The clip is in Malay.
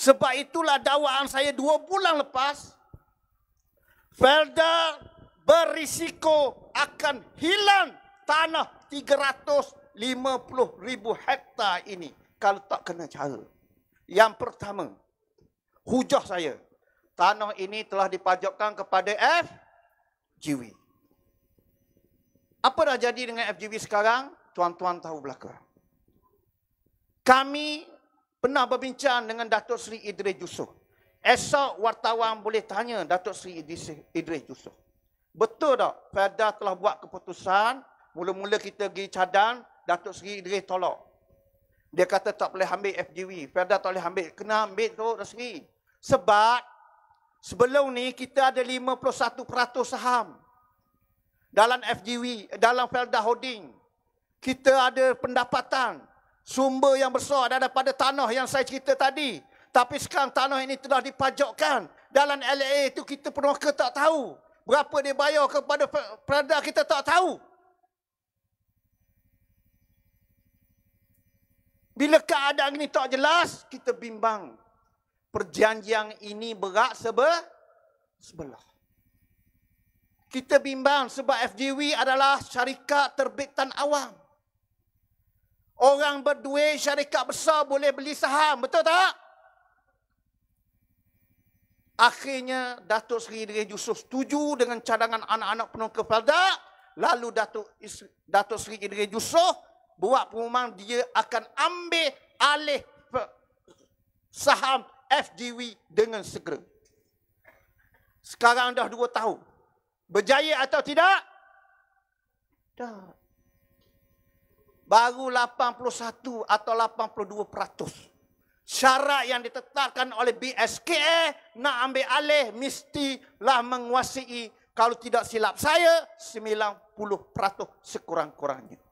Sebab itulah dakwaan saya dua bulan lepas. Felda berisiko akan hilang tanah 350 ribu hektar ini. Kalau tak kena cara. Yang pertama, hujah saya. Tanah ini telah dipajakkan kepada FGW. Apa dah jadi dengan FGW sekarang? Tuan-tuan tahu belakang. Kami pernah berbincang dengan Datuk Seri Idris Yusof. Esok wartawan boleh tanya Datuk Seri Idris, Idris Yusof. Betul tak? Fedda telah buat keputusan. Mula-mula kita pergi cadang. Datuk Seri Idris tolak. Dia kata tak boleh ambil FGV. Fedda tak boleh ambil. Kena ambil tu Datuk Seri. Sebab sebelum ni kita ada 51% saham. Dalam FGV. Dalam Felda Holding. Kita ada pendapatan sumber yang besar daripada tanah yang saya cerita tadi. Tapi sekarang tanah ini telah dipajukkan. Dalam LA itu kita penuh tak tahu. Berapa dia bayar kepada perada kita tak tahu. Bila keadaan ini tak jelas, kita bimbang. Perjanjian ini berat sebelah. sebelah. Kita bimbang sebab FGW adalah syarikat terbitan awam. Orang berduit syarikat besar boleh beli saham. Betul tak? Akhirnya Datuk Seri Idris Yusof setuju dengan cadangan anak-anak penuh kepada. Lalu Datuk, Datuk Seri Idris Yusof buat pengumuman dia akan ambil alih saham FGW dengan segera. Sekarang dah dua tahun. Berjaya atau tidak? Tak baru 81 atau 82 peratus. Syarat yang ditetapkan oleh BSKA nak ambil alih mestilah menguasai kalau tidak silap saya 90% peratus sekurang-kurangnya.